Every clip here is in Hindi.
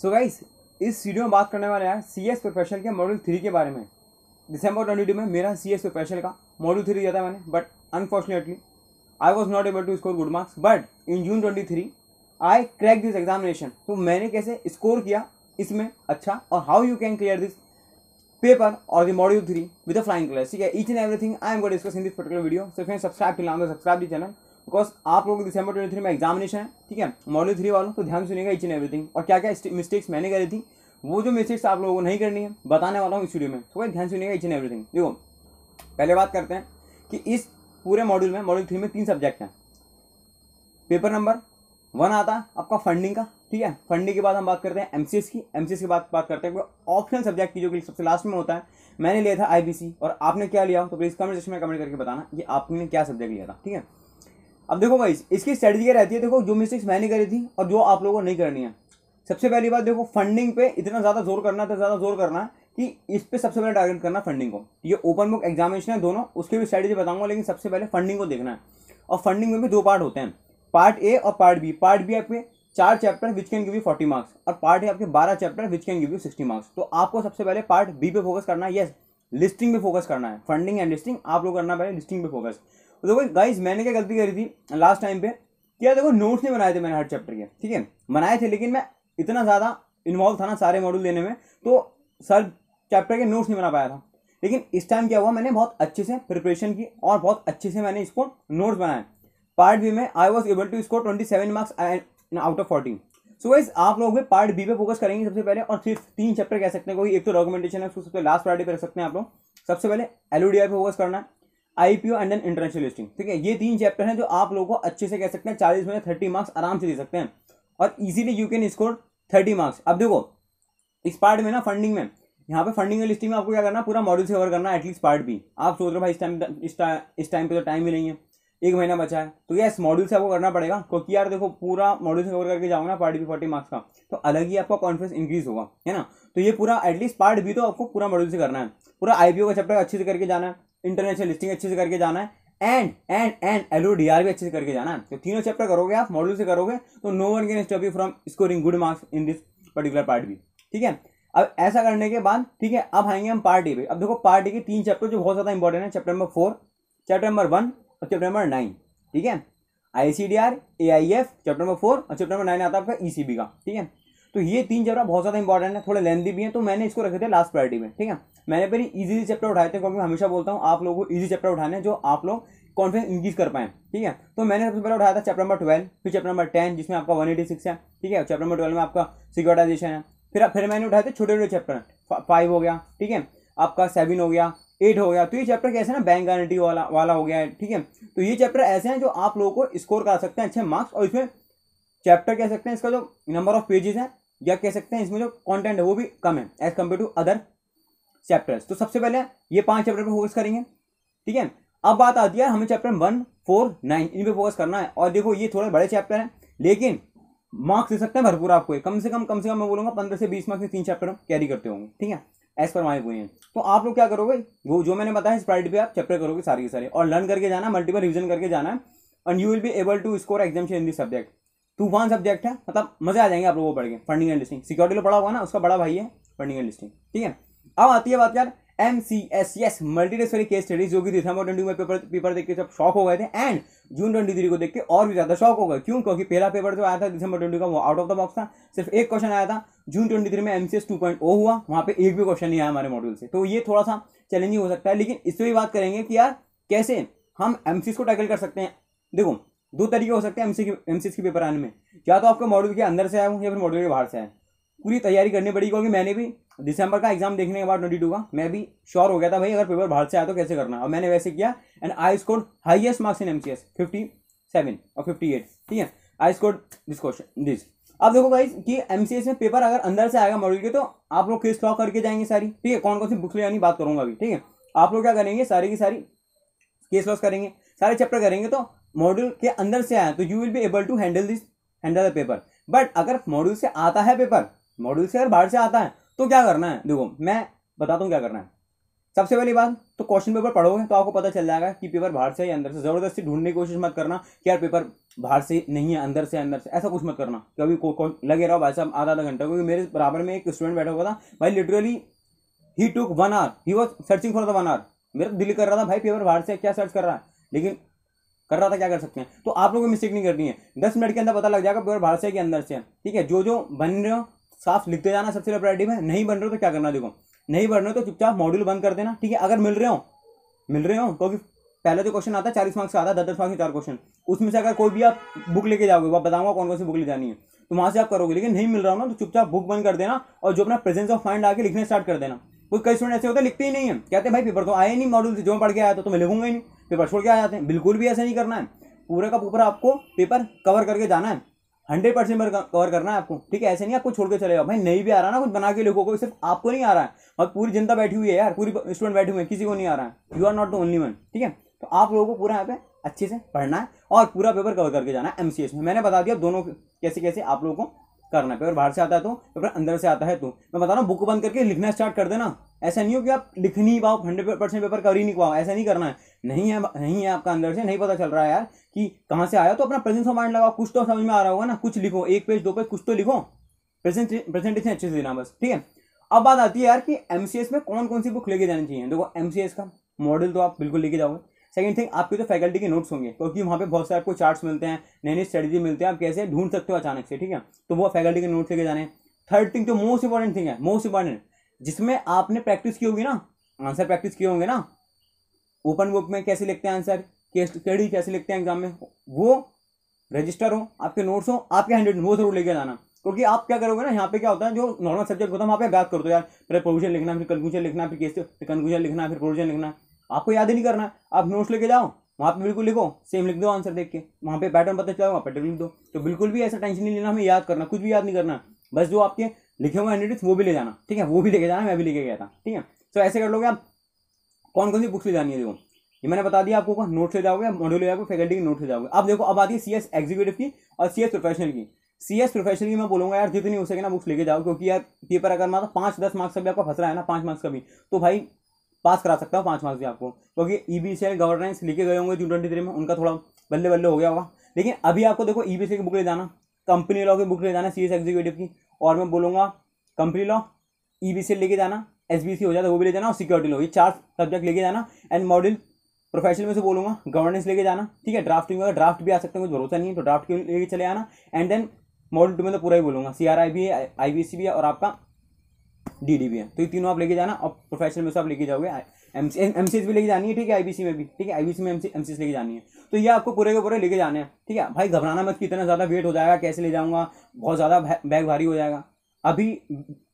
सो so गाइस इस वीडियो में बात करने वाले हैं सी एस प्रोफेशनल के मॉडल थ्री के बारे में दिसंबर ट्वेंटी टू में मेरा सी एस प्रोफेशनल का मॉडल थ्री दिया था मैंने but unfortunately I was not able to score good marks but in June twenty three I crack this examination तो मैंने कैसे स्कोर किया इसमें अच्छा और how you can clear this paper और the module three with a flying colour ठीक है each and everything I am go discuss in this particular video so friend subscribe to लाम सब्सक्राइब दी चैनल बिकॉज आप लोगों को दिसंबर ट्वेंटी थ्री में एग्जामिनेशन है ठीक है मॉड्यूल थ्री वालों तो ध्यान सुनेगा इच एंड एवरीथिंग और क्या क्या मिस्टेक्स मैंने करी थी वो जो मिस्टेक्स आप लोगों को नहीं करनी है बताने वाला हूँ इस वीडियो में तो भाई ध्यान सुनिएगा इच एंड एवरीथिंग देखो पहले बात करते हैं कि इस पूरे मॉड्यूल में मॉड्यूल थ्री में तीन सब्जेक्ट हैं पेपर नंबर वन आता है आपका फंडिंग का ठीक है फंडिंग के बाद हम बात करते हैं एमसीएस की एमसीएस के बाद बात करते हैं ऑप्शनल सब्जेक्ट की जो कि सबसे लास्ट में होता है मैंने लिया था आई और आपने क्या लिया तो प्लीज़ कमेंट सेक्शन में कमेंट करके बताना कि आपने क्या सब्जेक्ट लिया था ठीक है अब देखो भाई इसकी स्ट्रेटजी क्या रहती है देखो जो मिस्टेक्स मैंने करी थी और जो आप लोगों को नहीं करनी है सबसे पहली बात देखो फंडिंग पे इतना ज़्यादा जोर करना इतना ज़्यादा जोर करना कि इस पर सबसे पहले टारगेट करना फंडिंग को ये ओपन बुक एग्जामिनेशन है दोनों उसके भी स्ट्रेटेजी बताऊंगा लेकिन सबसे पहले फंडिंग को देखना है और फंडिंग में भी दो पार्ट होते हैं पार्ट ए और पार्ट बी पार्ट बी आपके चार chapter which can give you forty marks और पार्ट ए आपके बारह chapter which can give you sixty marks तो आपको सबसे पहले पार्ट बी पे फोकस करना है यस लिस्टिंग पे फोकस करना है फंडिंग एंड लिस्टिंग आप लोग करना पहले लिस्टिंग पे फोकस तो देखो गाइज मैंने क्या गलती करी थी लास्ट टाइम पे क्या देखो नोट्स नहीं बनाए थे मैंने हर चैप्टर के ठीक है बनाए थे लेकिन मैं इतना ज़्यादा इन्वॉल्व था ना सारे मॉड्यूल देने में तो सर चैप्टर के नोट्स नहीं बना पाया था लेकिन इस टाइम क्या हुआ मैंने बहुत अच्छे से प्रिपरेशन की और बहुत अच्छे से मैंने इसको नोट्स बनाए पार्ट बी में I was able to score twenty seven marks out of forty so wise आप लोग भी पार्ट बी पे फोकस करेंगे सबसे पहले और सिर्फ तीन चैप्टर कह सकते हैं क्योंकि एक तो डॉक्यूमेंटेशन है उसको सबसे लास्ट पार्टी पे रख सकते हैं आप लोग सबसे पहले एल पे फोकस करना है IPO and an international listing ठीक है ये तीन चैप्टर हैं जो आप लोगों को अच्छे से कह सकते हैं चालीस में थर्टी मार्क्स आराम से दे सकते हैं और easily you can score thirty marks अब देखो इस पार्ट में ना फंडिंग में यहाँ पे फंडिंग लिस्टिंग में आपको क्या करना पूरा मॉड्यूल से कवर करना एटलीस्ट पार्ट भी आप सोच रहे हो भाई इस टाइम इस टाइम पे तो टाइम ही नहीं है एक महीना बचा है तो यस मॉड्यूल से आपको करना पड़ेगा क्योंकि यार देखो पूरा मॉड्यूल से कवर करके जाओगे ना पार्ट भी फोर्टी मार्क्स का तो अलग ही आपका कॉन्फिडेंस इंक्रीज होगा है ना तो ये पूरा एटलीस्ट पार्ट भी तो आपको पूरा मॉड्यूल से करना है पूरा आईपीओ का चैप्टर अच्छे से करके जाना है इंटरनेशनल लिस्टिंग अच्छे से करके जाना है and and and L O D R भी अच्छे से करके जाना है तो तीनों चैप्टर करोगे आप मॉडल से करोगे तो no one can stop you from scoring good marks in this particular part भी ठीक है अब ऐसा करने के बाद ठीक है अब आएंगे हम पार्ट ए पे अब देखो पार्ट ए के तीन चैप्टर जो बहुत ज़्यादा इंपॉर्टेंट है chapter number four chapter number one और चैप्टर नंबर नाइन ठीक है I C D R A I F chapter number four और चैप्टर नंबर नाइन आता है आपका ई सी बी का ठीक है तो ये तीन चैप्टर बहुत ज़्यादा इंपॉर्टेंट है थोड़े लेंदी भी हैं तो मैंने इसको रखे थे लास्ट प्रायरिटी में ठीक है मैंने पहले इजी चैप्टर उठाए थे क्योंकि मैं हमेशा बोलता हूँ आप लोगों को ईजी चैप्टर उठाने जो आप लोग कॉन्फिडेंस इंक्रीज कर पाए ठीक है तो मैंने सबसे पहले उठाया था चैप्टर नंबर ट्वेल्व फिर चैप्टर नंबर टेन जिसमें आपका वन सिक्स है ठीक है चैप्टर नंबर ट्वेल्व में आपका सिक्योरिटाइजेशन है फिर फिर मैंने उठाए थे छोटे छोटे चैप्टर फाइव हो गया ठीक है आपका सेवन हो गया एट हो गया तो ये चैप्टर कैसे ना बैंक गारंटी वाला वाला हो गया है ठीक है तो ये चैप्टर ऐसे हैं जो आप लोगों को स्कोर करा सकते हैं अच्छे मार्क्स और इसमें चैप्टर कह सकते हैं इसका जो नंबर ऑफ पेजेस है या कह सकते हैं इसमें जो कंटेंट है वो भी कम है as compare to other chapters तो सबसे पहले ये पांच चैप्टर पर फोकस करेंगे ठीक है अब बात आती है हमें चैप्टर वन फोर नाइन इन पर फोकस करना है और देखो ये थोड़े बड़े चैप्टर हैं लेकिन मार्क्स दे सकते हैं भरपूर आपको कम से कम कम से कम मैं बोलूँगा पंद्रह से बीस मार्क्स तीन चैप्टर कैरी करते होंगे ठीक है एज पर माई हुए तो आप लोग क्या करोगे वो जो मैंने बताया इस प्राइड पर आप चैप्टर करोगे सारे के सारे और लर्न करके जाना मल्टीपल रिविजन करके जाना एंड यू विल भी able to score examination in this subject तूफान सब्जेक्ट है मतलब मजे आ जाएंगे आप लोगों को पढ़ के फंडिंग एंड लिस्टिंग सिक्योरिटी लो पढ़ा होगा ना उसका बड़ा भाई है फंडिंग एंड लिस्टिंग ठीक है अब आती है बात यार एम सी एस मल्टी मल्टीडेस्टोरी केस स्टडीज जो कि दिसंबर ट्वेंटी में पेपर पेपर देख के सब शॉक हो गए थे एंड जून ट्वेंटी थ्री को देख के और भी ज़्यादा शॉक हो गए क्यों क्योंकि पहला पेपर जो आया था दिसंबर ट्वेंटी का वो आउट ऑफ द बॉक्स था सिर्फ एक क्वेश्चन आया था जून ट्वेंटी थ्री में M C S two point O हुआ वहाँ पे एक भी क्वेश्चन नहीं आया हमारे मॉडल से तो ये थोड़ा सा चैलेंजिंग हो सकता है लेकिन इससे भी बात करेंगे कि यार कैसे हम एम सी एस को टैकल कर सकते हैं देखो दो तरीके हो सकते हैं एमसी सी के पेपर आने में क्या तो आपके मॉड्यूल के अंदर से आए या फिर मॉड्यूल के बाहर से आए पूरी तैयारी करनी पड़ेगी क्योंकि मैंने भी दिसंबर का एग्जाम देखने के बाद ट्वेंटी टू का मैं भी श्योर हो गया था भाई अगर पेपर बाहर से आया तो कैसे करना और मैंने वैसे किया and I score highest marks in M C S fifty seven और फिफ्टी एट ठीक है I score this question this अब देखो भाई कि एम सी एस में पेपर अगर अंदर से आएगा मॉडल के तो आप लोग किस लॉ करके जाएंगे सारी ठीक है कौन कौन सी बुक्स ले जानी बात करूंगा अभी ठीक है आप लोग क्या करेंगे सारी की सारी केस लॉस करेंगे सारे चैप्टर करेंगे तो मॉड्यूल के अंदर से आया तो you will be able to handle this handle the paper but अगर मॉड्यूल से आता है पेपर मॉड्यूल से अगर बाहर से आता है तो क्या करना है देखो मैं बताता हूँ क्या करना है सबसे पहली बात तो क्वेश्चन पेपर पढ़ोगे तो आपको पता चल जाएगा कि पेपर बाहर से या अंदर से ज़बरदस्ती ढूंढने की कोशिश मत करना कि यार पेपर बाहर से नहीं है अंदर से अंदर से ऐसा कुछ मत करना कभी को, को लगे रहो भाई साहब आधा आधा घंटा क्योंकि मेरे बराबर में एक स्टूडेंट बैठा हुआ था भाई लिटरली ही टुक वन आवर ही was searching for the one hour मेरा दिल कर रहा था भाई पेपर बाहर से क्या सर्च कर रहा है लेकिन कर रहा था क्या कर सकते हैं तो आप लोगों को मिस्टेक नहीं करनी है दस मिनट के अंदर पता लग जाएगा प्योर भारत से के अंदर से ठीक है जो जो बन रहे हो साफ लिखते जाना सबसे प्रायोरिटी है नहीं बन रहे हो तो क्या करना देखो नहीं बन रहे हो तो चुपचाप मॉड्यूल बंद कर देना ठीक है अगर मिल रहे हो मिल रहे हो क्योंकि पहले जो तो क्वेश्चन आता है चालीस मार्क्स का आता है दस दस मार्क्स के चार क्वेश्चन उसमें से अगर कोई भी आप बुक लेके जाओगे आप बताऊंगा कौन कौन सी बुक ले जानी है तो वहाँ से आप करोगे लेकिन नहीं मिल रहा हो ना तो चुपचाप बुक बंद कर देना और जो अपना प्रेजेंस ऑफ माइंड आके लिखना स्टार्ट कर देना कोई कई स्टूडेंट ऐसे होते लिखते ही नहीं है कहते भाई पेपर तो आए नहीं मॉड्यूल से जो पढ़ के आया तो मैं लिखूंगा ही नहीं पेपर छोड़ के आ जाते हैं बिल्कुल भी ऐसा नहीं करना है पूरे का पूरा आपको पेपर कवर करके जाना है हंड्रेड परसेंट कवर करना है आपको ठीक है ऐसे नहीं आपको छोड़ के चले जाओ भाई नहीं भी आ रहा ना कुछ बना के लिखो कोई सिर्फ आपको नहीं आ रहा है और पूरी जनता बैठी हुई है यार पूरी स्टूडेंट बैठे हुए हैं किसी को नहीं आ रहा है you are not the only one ठीक है तो आप लोगों को पूरा यहाँ पे अच्छे से पढ़ना है और पूरा पेपर कवर करके जाना है एम में मैंने बता दिया दोनों कैसे कैसे आप लोगों को करना है पेपर बाहर से आता है तो पेपर अंदर से आता है तो मैं बता रहा हूँ बुक बंद करके लिखना स्टार्ट कर देना ऐसा नहीं हो कि आप लिख नहीं पाओ हंड्रेड परसेंट पेपर कवर ही नहीं पाओ ऐसा नहीं करना है नहीं है नहीं है आपका अंदर से नहीं पता चल रहा है यार कि कहाँ से आया तो अपना प्रेजेंस ऑफ माइंड लगाओ कुछ तो समझ में आ रहा होगा ना कुछ लिखो एक पेज दो पेज कुछ तो लिखो प्रेजेंट प्रेजेंटेशन अच्छे से देना बस ठीक है अब बात आती है यार कि एम में कौन कौन सी बुक लेके जानी चाहिए देखो एम का मॉडल तो आप बिल्कुल लेके जाओगे सेकंड थिंग आपके तो फैकल्टी के नोट्स होंगे क्योंकि वहाँ पे बहुत सारे आपको चार्ट्स मिलते हैं नई नई स्ट्रेटजी मिलते हैं आप कैसे ढूंढ सकते हो अचानक से ठीक है तो वो फैकल्टी के नोट्स लेके जाने थर्ड थिंग जो मोस्ट इंपॉर्टेंट थिंग है मोस्ट इंपॉर्टेंट जिसमें आपने प्रैक्टिस की होगी ना आंसर प्रैक्टिस किए होंगे ना ओपन बुक में कैसे लिखते हैं आंसर केड़ी कैसे लिखते हैं एग्जाम में वो रजिस्टर हो आपके नोट्स हो आपके हैंड वो जरूर लेके जाना क्योंकि आप क्या करोगे ना यहाँ पे क्या होता है जो नॉर्मल सब्जेक्ट होता है वहाँ पे बात कर दो यार पहले प्रोविजन लिखना फिर कंक्लूजन लिखना फिर केस फिर कंक्लूजन लिखना फिर प्रोविजन लिखना आपको याद ही नहीं करना आप नोट्स लेके जाओ वहाँ पे बिल्कुल लिखो सेम लिख दो आंसर देख के वहाँ पे पैटर्न पता चला वहाँ पैटर्न लिख दो तो बिल्कुल भी ऐसा टेंशन नहीं लेना हमें याद करना कुछ भी याद नहीं करना बस जो आपके लिखे हुए हैंड वो भी ले जाना ठीक है वो भी लेके जाना मैं भी लेके गया था ठीक है सो ऐसे कर लोगे आप कौन कौन सी बुक्स ले जानी है देखो ये मैंने बता दिया आपको नोट ले जाओगे मॉड्यूल ले जाओगे फैकल्टी की नोट ले जाओगे अब देखो अब आती है सी एस एग्जीक्यूटिव की और सी एस प्रोफेशनल की सी एस प्रोफेशनल की मैं बोलूँगा यार जितनी हो सके ना बुक्स लेके जाओ क्योंकि यार पेपर अगर मारा पाँच दस मार्क्स का भी आपका फसला है ना पाँच मार्क्स का भी तो भाई पास करा सकता हूँ पाँच मार्क्स भी आपको क्योंकि ई बी सी गवर्नेंस लेके गए होंगे जून ट्वेंटी थ्री में उनका थोड़ा बल्ले बल्ले हो गया होगा लेकिन अभी आपको देखो ई बी सी की बुक ले जाना कंपनी लॉ की बुक ले जाना सी एस एग्जीक्यूटिव की और मैं बोलूँगा company law E B C लेके जाना एस बी सी हो जाता तो है वो भी ले जाना और सिक्योरिटी लो ये चार सब्जेक्ट लेके जाना एंड मॉडल प्रोफेशनल में से बोलूँगा गवर्नेंस लेके जाना ठीक है ड्राफ्टिंग होगा ड्राफ्ट भी आ सकते हैं कुछ भरोसा नहीं है तो ड्राफ्ट के लेके चले आना एंड देन मॉडल टू में तो पूरा ही बोलूँगा सी आर आई भी है आई बी सी भी है और आपका डी डी भी है तो ये तीनों आप लेके जाना और प्रोफेशनल में से आप लेके जाओगे एम सी एस भी लेके जानी है ठीक है आई बी सी में भी ठीक है आई बी सी में एम सी एस लेके जानी है तो ये आपको पूरे के पूरे लेके जाने हैं ठीक है भाई घबराना मत कितना ज़्यादा वेट हो जाएगा कैसे ले जाऊँगा बहुत ज़्यादा बैग भारी हो जाएगा अभी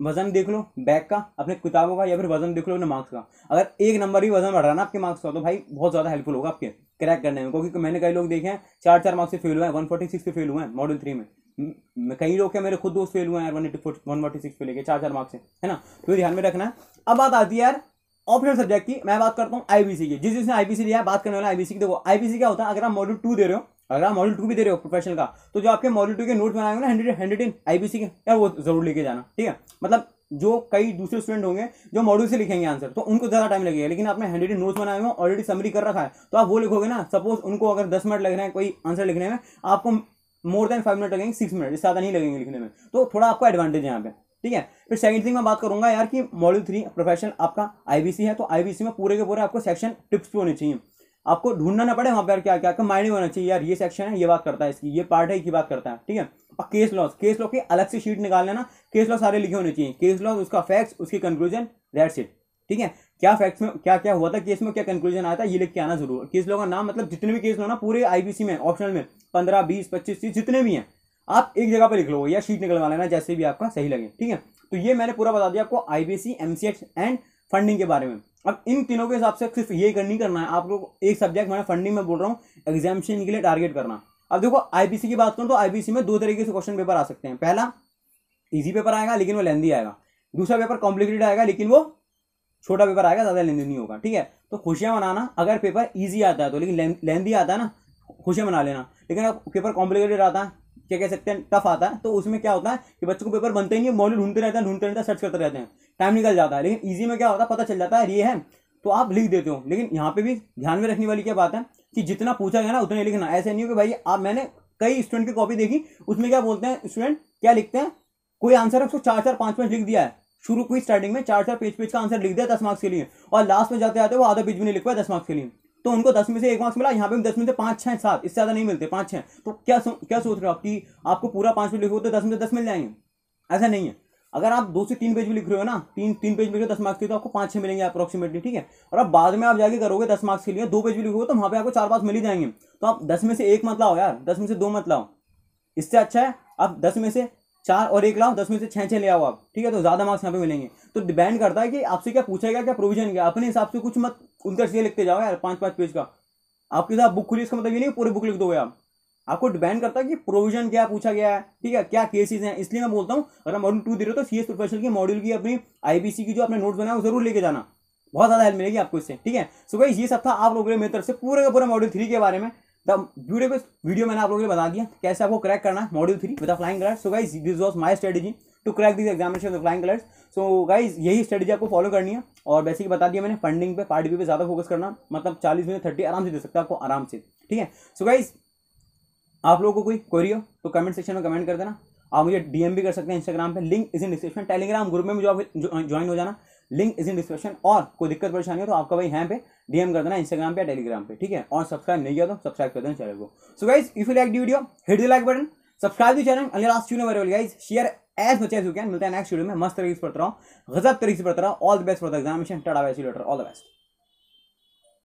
वजन देख लो बैक का अपने किताबों का या फिर वजन देख लो अपने मार्क्स का अगर एक नंबर भी वजन बढ़ रहा है ना आपके मार्क्स का तो भाई बहुत ज़्यादा हेल्पफुल होगा आपके क्रैक करने में क्योंकि मैंने कई लोग देखे हैं चार चार मार्क्स से फेल हुए हैं वन फोर्टी सिक्स पे फेल हुए हैं मॉडल थ्री में कई लोग क्या मेरे खुद दोस्त फेल हुए हैं one eighty one forty six पे लेके चार चार मार्क्स से है ना तो ध्यान में रखना है अब बात आती है यार ऑप्शनल सब्जेक्ट की मैं बात करता हूँ आईबीसी की जिस जिसने आईबीसी लिया बात करने वाला आईबीसी की देखो आईबीसी क्या होता है अगर आप मॉडल टू दे रहे हो अगर आप मॉडल टू भी दे रहे हो प्रोफेशनल का तो जो आपके मॉडल टू के नोट्स बनाएंगे ना हंड्रेड हंड्रेड इन आईबीसी के यार वो जरूर लेके जाना ठीक है मतलब जो कई दूसरे स्टूडेंट होंगे जो मॉड्यूल से लिखेंगे आंसर तो उनको ज़्यादा टाइम लगेगा लेकिन आपने हंड्रेड नोट्स बनाए हुए ऑलरेडी समरी कर रखा है तो आप वो लिखोगे ना सपोज उनको अगर दस मिनट लग रहे हैं कोई आंसर लिखने में आपको मोर देन फाइव मिनट लगेंगे सिक्स मिनट इससे ज़्यादा नहीं लगेंगे लिखने में तो थोड़ा आपका एडवांटेज है यहाँ पे ठीक है फिर सेकंड थिंग मैं बात करूंगा यार कि मॉड्यूल थ्री प्रोफेशनल आपका आईबीसी है तो आईबीसी में पूरे के पूरे आपको सेक्शन टिप्स भी होने चाहिए आपको ढूंढना ना पड़े वहां पर क्या क्या माइंड होना चाहिए यार ये सेक्शन है ये बात करता है इसकी ये पार्ट है इसकी बात करता है ठीक है और केस लॉस केस लॉ के अलग से शीट निकाल लेना केस लॉ सारे लिखे होने चाहिए केस लॉस उसका फैक्ट्स उसकी कंक्लूजन दैट्स इट ठीक है क्या फैक्ट्स में क्या क्या हुआ था केस में क्या कंक्लूजन आया था ये लिख के आना जरूर केस लॉ का नाम मतलब जितने भी केस लो ना पूरे आईबीसी में ऑप्शनल में पंद्रह बीस पच्चीस तीस जितने भी हैं आप एक जगह पर लिख लो या शीट निकलवा लेना जैसे भी आपका सही लगे ठीक है तो ये मैंने पूरा बता दिया आपको आईबीसी एमसीएच एंड फंडिंग के बारे में अब इन तीनों के हिसाब से सिर्फ ये कर नहीं करना है आप लोग एक सब्जेक्ट मैंने फंडिंग में बोल रहा हूँ एग्जामेशन के लिए टारगेट करना अब देखो आईपीसी की बात करूँ तो आईपीसी में दो तरीके से क्वेश्चन पेपर आ सकते हैं पहला ईजी पेपर आएगा लेकिन वो लेंदी आएगा दूसरा पेपर कॉम्प्लिकेटेड आएगा लेकिन वो छोटा पेपर आएगा ज़्यादा लेंदी नहीं होगा ठीक है तो खुशियाँ मनाना अगर पेपर ईजी आता है तो लेकिन लेंदी आता है ना खुशियाँ मना लेना लेकिन अगर पेपर कॉम्प्लिकेटेड आता है क्या कह सकते हैं टफ आता है तो उसमें क्या होता है कि बच्चों को पेपर बनते ही नहीं मॉडल ढूंढते रहते हैं ढूंढते रहते हैं सर्च करते रहते हैं टाइम निकल जाता है लेकिन ईजी में क्या होता है पता चल जाता है ये है तो आप लिख देते हो लेकिन यहाँ पे भी ध्यान में रखने वाली क्या बात है कि जितना पूछा गया ना उतना लिखना ऐसे नहीं हो कि भाई आप मैंने कई स्टूडेंट की कॉपी देखी उसमें क्या बोलते हैं स्टूडेंट क्या लिखते हैं कोई आंसर है उसको चार चार पाँच पांच लिख दिया है शुरू की स्टार्टिंग में चार चार पेज पेज का आंसर लिख दिया दस मार्क्स के लिए और लास्ट में जाते जाते वो आधा पेज भी नहीं लिख पाया दस मार्क्स के लिए तो उनको दस में से एक मार्क्स मिला यहाँ पे दस में से पाँच छः सात इससे ज़्यादा नहीं मिलते पाँच छह तो क्या क्या सोच रहे हो आप कि आपको पूरा पांच में लिखो तो दस में से दस मिल जाएंगे ऐसा नहीं है अगर आप दो से तीन पेज भी लिख रहे हो ना तीन तीन पेज में दस मार्क्स के तो आपको पाँच छः मिलेंगे अप्रोक्सीमेटली ठीक है और आप बाद में आप जाके करोगे दस मार्क्स के लिए दो पेज भी लिखोगे तो वहाँ पे आपको चार पाँच मिल ही जाएंगे तो आप दस में से एक मत लाओ यार दस में से दो मत लाओ इससे अच्छा है आप दस में से चार और एक लाओ दस में से छः छः ले आओ आप ठीक है तो ज़्यादा मार्क्स यहाँ पे मिलेंगे तो डिपेंड करता है कि आपसे क्या पूछा गया क्या प्रोविजन क्या अपने हिसाब से कुछ मत उनका लिखते जाओ यार पाँच पाँच पेज का आपके साथ बुक खुली इसका मतलब ये नहीं पूरी बुक लिख दोगे आप आपको डिपेंड करता है कि प्रोविजन क्या पूछा गया है ठीक है क्या केसेस हैं इसलिए मैं बोलता हूँ अगर मॉड्यूल टू दे रहे हो तो सी एस प्रोफेशनल की मॉड्यूल की अपनी आईबीसी की जो अपने नोट्स बनाए वो जरूर लेके जाना बहुत ज़्यादा हेल्प मिलेगी आपको इससे ठीक है सो गाइस ये सब था आप लोगों के मेरी तरफ से पूरे का पूरा मॉड्यूल थ्री के बारे में द वीडियो पे वीडियो मैंने आप लोगों के बता दिया कैसे आपको क्रैक करना है module three with flying colour so guys this was my strategy to crack this examination of flying colours so guys यही स्ट्रेटेजी आपको फॉलो करनी है और वैसे ही बता दिया मैंने फंडिंग पे पार्टी पे ज़्यादा फोकस करना मतलब चालीस मिनट थर्टी आराम से दे सकता है आपको आराम से ठीक है सो गाइज़ आप लोगों को कोई क्वेरी हो तो कमेंट सेक्शन में कमेंट कर देना आप मुझे डीएम भी कर सकते हैं इंस्टाग्राम पे link is in description Telegram group में जो आप ज्वाइन हो जाना लिंक इज इन डिस्क्रिप्शन और कोई दिक्कत परेशानी हो तो आपका भाई यहाँ पे डीएम कर देना इंस्टाग्राम पे या टेलीग्राम पे ठीक है और सब्सक्राइब नहीं किया तो सब्सक्राइब कर देना चैनल को so guys if you like the video hit the like button subscribe the channel अल्लाह last you know guys share as much as you can मिलता है नेक्स्ट वीडियो में मस्त तरीके से पढ़ता रहा हूँ गजब तरीके से पढ़ता रहा हूँ all the best for the examination tata best all the best